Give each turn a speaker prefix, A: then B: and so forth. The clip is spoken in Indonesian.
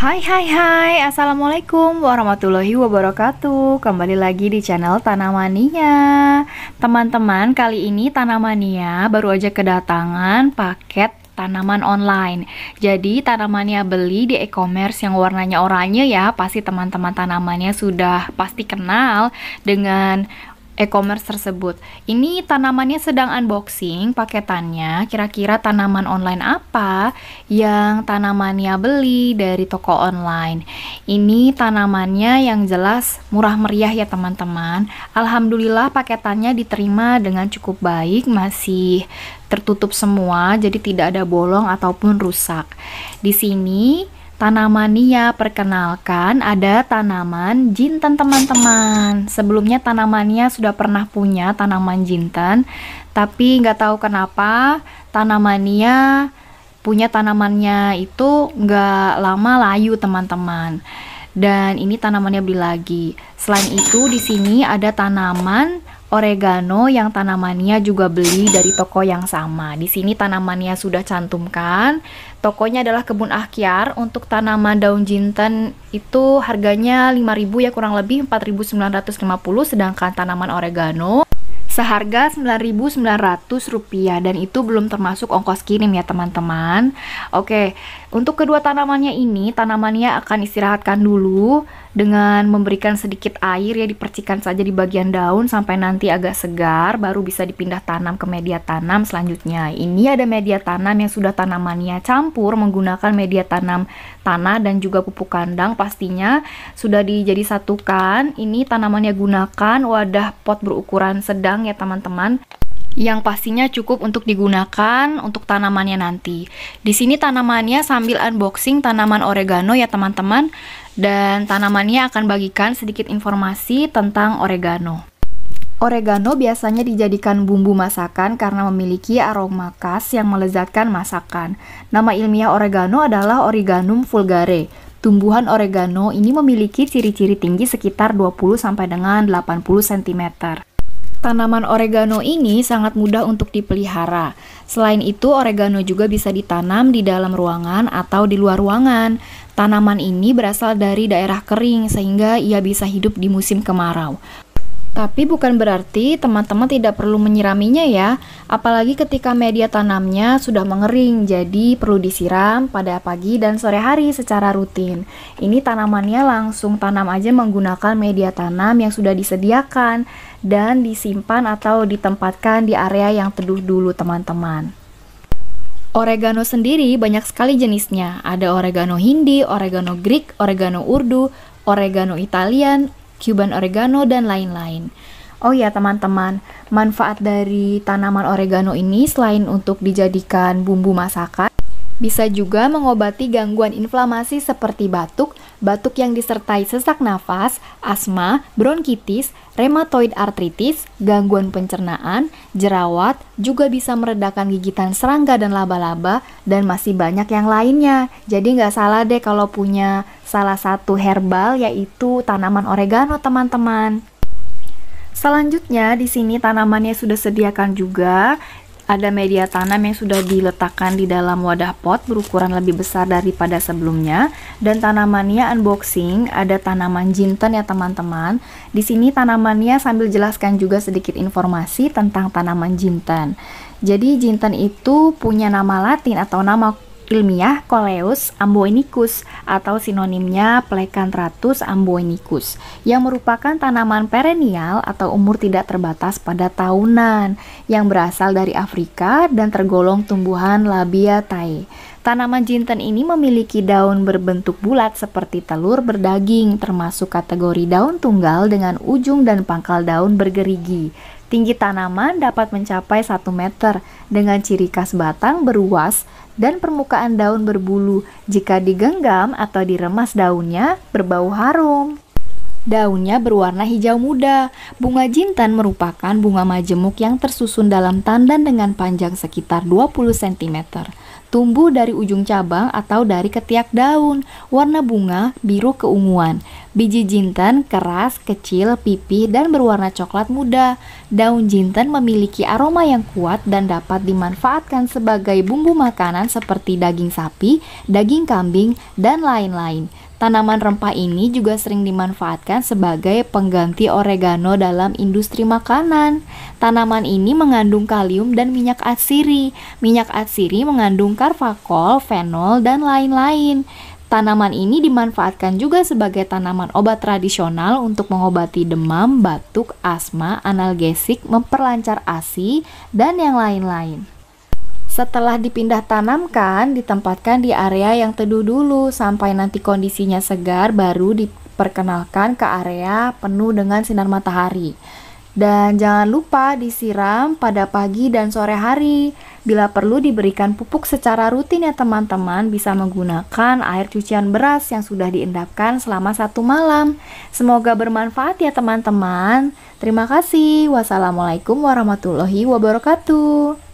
A: Hai hai hai, Assalamualaikum warahmatullahi wabarakatuh Kembali lagi di channel Tanamania Teman-teman, kali ini Tanamania baru aja kedatangan paket tanaman online. Jadi tanamannya beli di e-commerce yang warnanya oranye ya, pasti teman-teman tanamannya sudah pasti kenal dengan e-commerce tersebut. Ini tanamannya sedang unboxing paketannya. Kira-kira tanaman online apa yang tanamannya beli dari toko online? Ini tanamannya yang jelas murah meriah ya teman-teman. Alhamdulillah paketannya diterima dengan cukup baik, masih tertutup semua jadi tidak ada bolong ataupun rusak. Di sini Tanamania perkenalkan ada tanaman jintan teman-teman Sebelumnya tanamannya sudah pernah punya tanaman jintan Tapi nggak tahu kenapa Tanamania punya tanamannya itu nggak lama layu teman-teman Dan ini tanamannya beli lagi Selain itu di sini ada tanaman Oregano yang tanamannya juga beli dari toko yang sama. Di sini tanamannya sudah cantumkan. Tokonya adalah Kebun Akyar. Untuk tanaman daun jinten itu harganya 5.000 ya kurang lebih 4.950 sedangkan tanaman oregano seharga Rp9.900 dan itu belum termasuk ongkos kirim ya teman-teman. Oke, untuk kedua tanamannya ini tanamannya akan istirahatkan dulu dengan memberikan sedikit air ya dipercikan saja di bagian daun sampai nanti agak segar baru bisa dipindah tanam ke media tanam selanjutnya. Ini ada media tanam yang sudah tanamannya campur menggunakan media tanam tanah dan juga pupuk kandang pastinya sudah dijadi satukan. Ini tanamannya gunakan wadah pot berukuran sedang ya teman-teman yang pastinya cukup untuk digunakan untuk tanamannya nanti. Di sini tanamannya sambil unboxing tanaman oregano ya teman-teman dan tanamannya akan bagikan sedikit informasi tentang oregano. Oregano biasanya dijadikan bumbu masakan karena memiliki aroma khas yang melezatkan masakan. Nama ilmiah oregano adalah Oreganum vulgare. Tumbuhan oregano ini memiliki ciri-ciri tinggi sekitar 20 sampai dengan 80 cm. Tanaman oregano ini sangat mudah untuk dipelihara. Selain itu, oregano juga bisa ditanam di dalam ruangan atau di luar ruangan. Tanaman ini berasal dari daerah kering sehingga ia bisa hidup di musim kemarau. Tapi bukan berarti teman-teman tidak perlu menyiraminya ya, apalagi ketika media tanamnya sudah mengering, jadi perlu disiram pada pagi dan sore hari secara rutin. Ini tanamannya langsung tanam aja menggunakan media tanam yang sudah disediakan dan disimpan atau ditempatkan di area yang teduh dulu teman-teman. Oregano sendiri banyak sekali jenisnya. Ada oregano Hindi, oregano Greek, oregano Urdu, oregano Italian, Cuban oregano, dan lain-lain. Oh ya teman-teman, manfaat dari tanaman oregano ini selain untuk dijadikan bumbu masakan, bisa juga mengobati gangguan inflamasi seperti batuk, batuk yang disertai sesak nafas, asma, bronkitis, rematoid artritis, gangguan pencernaan, jerawat, juga bisa meredakan gigitan serangga dan laba-laba, dan masih banyak yang lainnya. Jadi nggak salah deh kalau punya salah satu herbal yaitu tanaman oregano teman-teman. Selanjutnya di sini tanamannya sudah sediakan juga ada media tanam yang sudah diletakkan di dalam wadah pot berukuran lebih besar daripada sebelumnya dan tanamannya unboxing ada tanaman jinten ya teman-teman. Di sini tanamannya sambil jelaskan juga sedikit informasi tentang tanaman jinten. Jadi jinten itu punya nama latin atau nama ilmiah Coleus amboenicus atau sinonimnya Plecanthratus amboenicus yang merupakan tanaman perennial atau umur tidak terbatas pada tahunan yang berasal dari Afrika dan tergolong tumbuhan Labiatae. Tanaman jinten ini memiliki daun berbentuk bulat seperti telur berdaging termasuk kategori daun tunggal dengan ujung dan pangkal daun bergerigi Tinggi tanaman dapat mencapai 1 meter dengan ciri khas batang beruas dan permukaan daun berbulu. Jika digenggam atau diremas daunnya, berbau harum. Daunnya berwarna hijau muda. Bunga jintan merupakan bunga majemuk yang tersusun dalam tandan dengan panjang sekitar 20 cm. Tumbuh dari ujung cabang atau dari ketiak daun. Warna bunga biru keunguan. Biji jintan keras, kecil, pipih, dan berwarna coklat muda. Daun jintan memiliki aroma yang kuat dan dapat dimanfaatkan sebagai bumbu makanan seperti daging sapi, daging kambing, dan lain-lain. Tanaman rempah ini juga sering dimanfaatkan sebagai pengganti oregano dalam industri makanan. Tanaman ini mengandung kalium dan minyak atsiri. Minyak atsiri mengandung karvakol, fenol, dan lain-lain. Tanaman ini dimanfaatkan juga sebagai tanaman obat tradisional untuk mengobati demam, batuk, asma, analgesik, memperlancar ASI, dan yang lain-lain. Setelah dipindah tanamkan, ditempatkan di area yang teduh dulu sampai nanti kondisinya segar baru diperkenalkan ke area penuh dengan sinar matahari. Dan jangan lupa disiram pada pagi dan sore hari. Bila perlu diberikan pupuk secara rutin ya teman-teman bisa menggunakan air cucian beras yang sudah diendapkan selama satu malam. Semoga bermanfaat ya teman-teman. Terima kasih. Wassalamualaikum warahmatullahi wabarakatuh.